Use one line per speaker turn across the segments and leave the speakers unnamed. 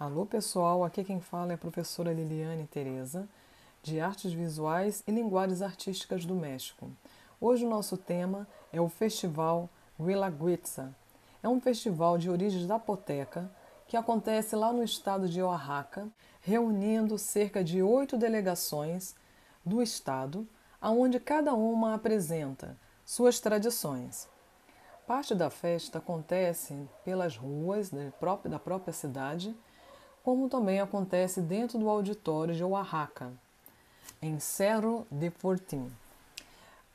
Alô pessoal, aqui quem fala é a professora Liliane Tereza, de Artes Visuais e Linguagens Artísticas do México. Hoje o nosso tema é o Festival Guilaguitza. É um festival de origem zapoteca que acontece lá no estado de Oaxaca, reunindo cerca de oito delegações do estado, aonde cada uma apresenta suas tradições. Parte da festa acontece pelas ruas né, da própria cidade como também acontece dentro do auditório de Oaxaca, em Cerro de Fortim.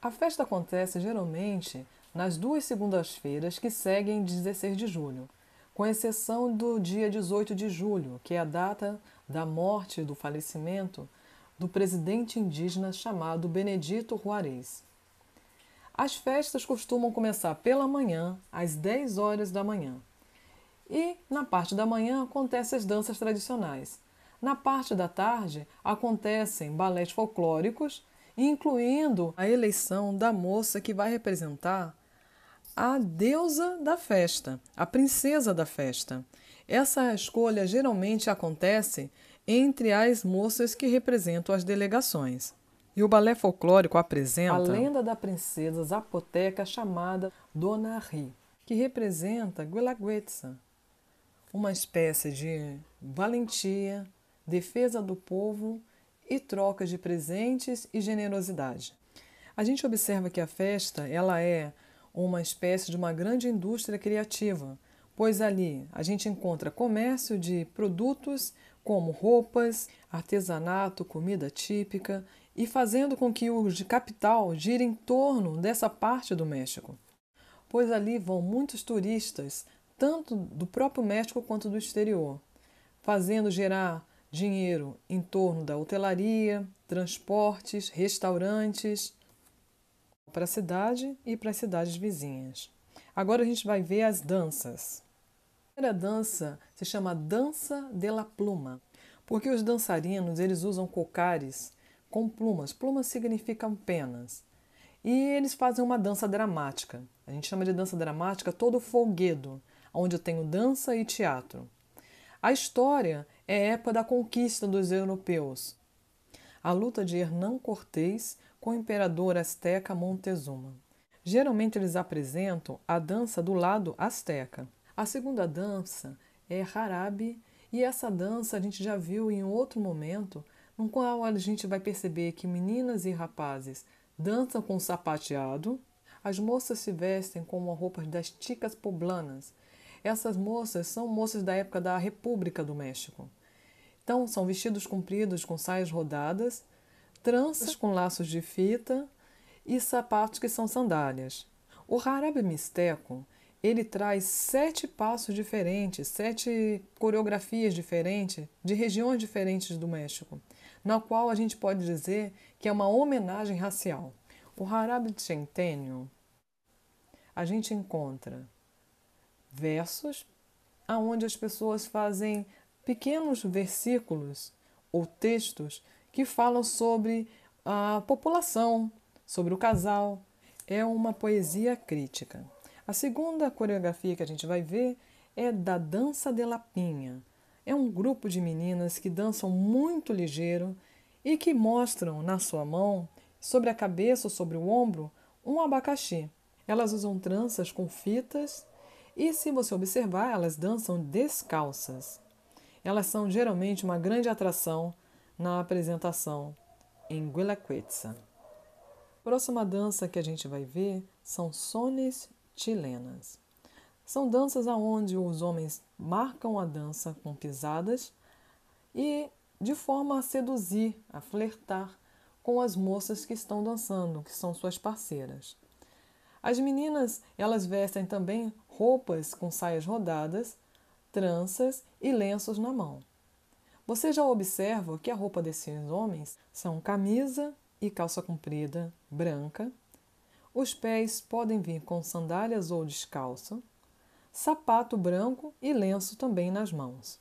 A festa acontece geralmente nas duas segundas-feiras que seguem 16 de julho, com exceção do dia 18 de julho, que é a data da morte do falecimento do presidente indígena chamado Benedito Juarez. As festas costumam começar pela manhã, às 10 horas da manhã. E, na parte da manhã, acontecem as danças tradicionais. Na parte da tarde, acontecem balés folclóricos, incluindo a eleição da moça que vai representar a deusa da festa, a princesa da festa. Essa escolha geralmente acontece entre as moças que representam as delegações. E o balé folclórico apresenta a lenda da princesa zapoteca chamada Dona Ri, que representa Guilaguetza uma espécie de valentia, defesa do povo e troca de presentes e generosidade. A gente observa que a festa ela é uma espécie de uma grande indústria criativa, pois ali a gente encontra comércio de produtos como roupas, artesanato, comida típica e fazendo com que o capital gire em torno dessa parte do México. Pois ali vão muitos turistas tanto do próprio México quanto do exterior, fazendo gerar dinheiro em torno da hotelaria, transportes, restaurantes para a cidade e para as cidades vizinhas. Agora a gente vai ver as danças. A primeira dança se chama Dança de la Pluma, porque os dançarinos eles usam cocares com plumas. Plumas significam penas. E eles fazem uma dança dramática. A gente chama de dança dramática todo folguedo onde eu tenho dança e teatro. A história é época da conquista dos europeus. A luta de Hernán Cortés com o imperador asteca Montezuma. Geralmente eles apresentam a dança do lado asteca. A segunda dança é Harabe, e essa dança a gente já viu em outro momento, no qual a gente vai perceber que meninas e rapazes dançam com sapateado, as moças se vestem com roupas das ticas poblanas, essas moças são moças da época da República do México. Então, são vestidos compridos com saias rodadas, tranças com laços de fita e sapatos que são sandálias. O Harabe Misteco, ele traz sete passos diferentes, sete coreografias diferentes de regiões diferentes do México, na qual a gente pode dizer que é uma homenagem racial. O Harabe centenio a gente encontra versos aonde as pessoas fazem pequenos versículos ou textos que falam sobre a população, sobre o casal. É uma poesia crítica. A segunda coreografia que a gente vai ver é da Dança de Lapinha. É um grupo de meninas que dançam muito ligeiro e que mostram na sua mão, sobre a cabeça ou sobre o ombro, um abacaxi. Elas usam tranças com fitas e se você observar, elas dançam descalças. Elas são geralmente uma grande atração na apresentação em Guelaquetza. Próxima dança que a gente vai ver são sones chilenas. São danças aonde os homens marcam a dança com pisadas e de forma a seduzir, a flertar com as moças que estão dançando, que são suas parceiras. As meninas, elas vestem também roupas com saias rodadas, tranças e lenços na mão. Você já observa que a roupa desses homens são camisa e calça comprida branca. Os pés podem vir com sandálias ou descalço, sapato branco e lenço também nas mãos.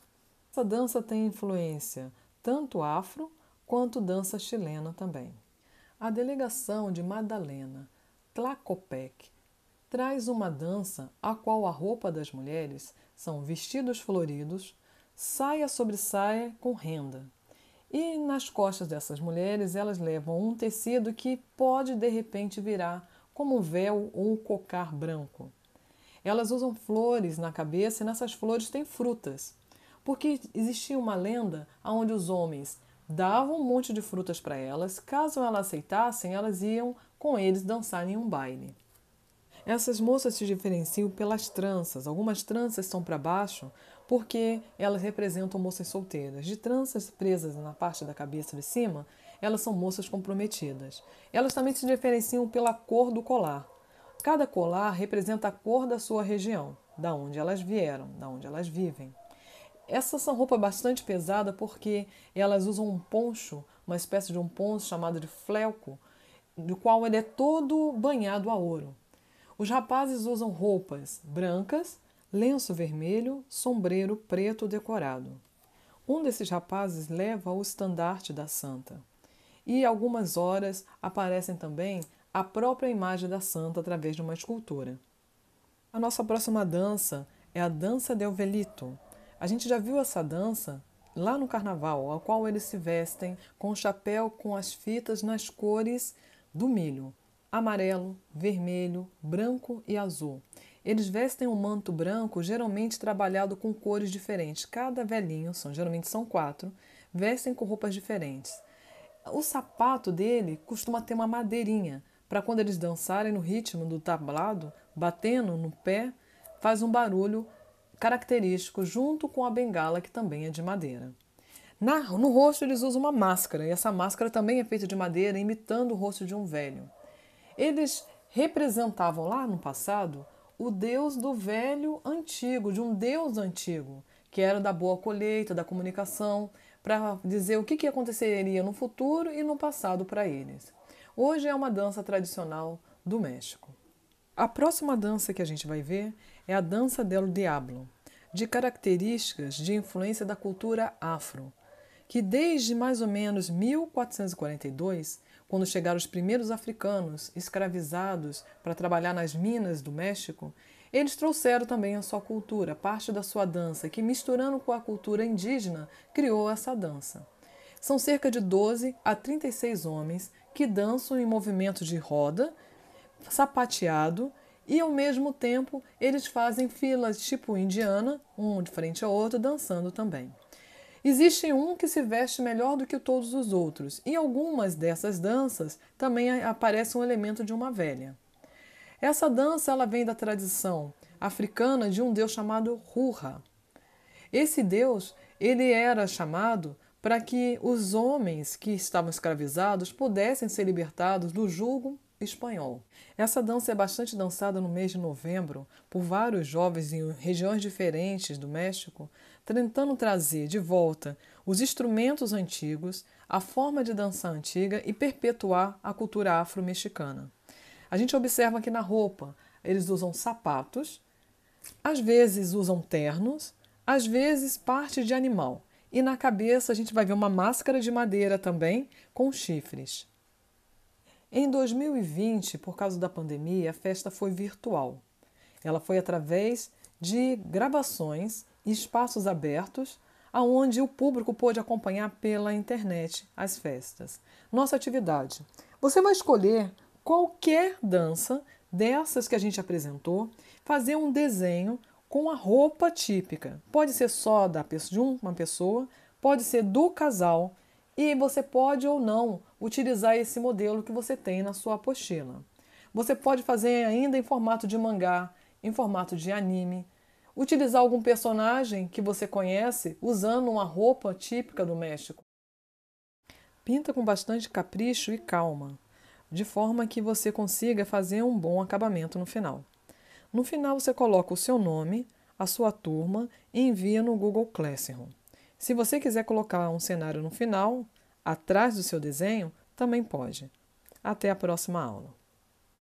Essa dança tem influência tanto afro quanto dança chilena também. A delegação de Madalena Tlacopec traz uma dança a qual a roupa das mulheres são vestidos floridos, saia sobre saia com renda. E nas costas dessas mulheres elas levam um tecido que pode de repente virar como um véu ou um cocar branco. Elas usam flores na cabeça e nessas flores tem frutas, porque existia uma lenda onde os homens davam um monte de frutas para elas, caso elas aceitassem, elas iam com eles dançarem um baile. Essas moças se diferenciam pelas tranças. Algumas tranças são para baixo porque elas representam moças solteiras. De tranças presas na parte da cabeça de cima, elas são moças comprometidas. Elas também se diferenciam pela cor do colar. Cada colar representa a cor da sua região, da onde elas vieram, da onde elas vivem. Essas são roupa bastante pesada porque elas usam um poncho, uma espécie de um poncho chamado de fleco do qual ele é todo banhado a ouro. Os rapazes usam roupas brancas, lenço vermelho, sombreiro preto decorado. Um desses rapazes leva o estandarte da santa. E algumas horas aparecem também a própria imagem da santa através de uma escultura. A nossa próxima dança é a dança del velito. A gente já viu essa dança lá no carnaval, a qual eles se vestem com o chapéu com as fitas nas cores do milho, amarelo, vermelho, branco e azul. Eles vestem um manto branco, geralmente trabalhado com cores diferentes. Cada velhinho, são, geralmente são quatro, vestem com roupas diferentes. O sapato dele costuma ter uma madeirinha, para quando eles dançarem no ritmo do tablado, batendo no pé, faz um barulho característico junto com a bengala que também é de madeira. Na, no rosto eles usam uma máscara, e essa máscara também é feita de madeira, imitando o rosto de um velho. Eles representavam lá no passado o deus do velho antigo, de um deus antigo, que era da boa colheita, da comunicação, para dizer o que, que aconteceria no futuro e no passado para eles. Hoje é uma dança tradicional do México. A próxima dança que a gente vai ver é a dança del Diablo, de características de influência da cultura afro que desde mais ou menos 1442, quando chegaram os primeiros africanos escravizados para trabalhar nas minas do México, eles trouxeram também a sua cultura, parte da sua dança, que misturando com a cultura indígena, criou essa dança. São cerca de 12 a 36 homens que dançam em movimento de roda, sapateado, e ao mesmo tempo eles fazem filas tipo indiana, um de frente ao outro, dançando também. Existe um que se veste melhor do que todos os outros. Em algumas dessas danças também aparece um elemento de uma velha. Essa dança ela vem da tradição africana de um deus chamado Rurra. Esse deus ele era chamado para que os homens que estavam escravizados pudessem ser libertados do jugo espanhol. Essa dança é bastante dançada no mês de novembro por vários jovens em regiões diferentes do México, tentando trazer de volta os instrumentos antigos, a forma de dançar antiga e perpetuar a cultura afro-mexicana. A gente observa que na roupa, eles usam sapatos, às vezes usam ternos, às vezes parte de animal. E na cabeça a gente vai ver uma máscara de madeira também com chifres. Em 2020, por causa da pandemia, a festa foi virtual. Ela foi através de gravações e espaços abertos, aonde o público pôde acompanhar pela internet as festas. Nossa atividade. Você vai escolher qualquer dança dessas que a gente apresentou, fazer um desenho com a roupa típica. Pode ser só da de uma pessoa, pode ser do casal e você pode ou não utilizar esse modelo que você tem na sua apostila. Você pode fazer ainda em formato de mangá, em formato de anime, utilizar algum personagem que você conhece usando uma roupa típica do México. Pinta com bastante capricho e calma, de forma que você consiga fazer um bom acabamento no final. No final, você coloca o seu nome, a sua turma e envia no Google Classroom. Se você quiser colocar um cenário no final, atrás do seu desenho, também pode. Até a próxima aula!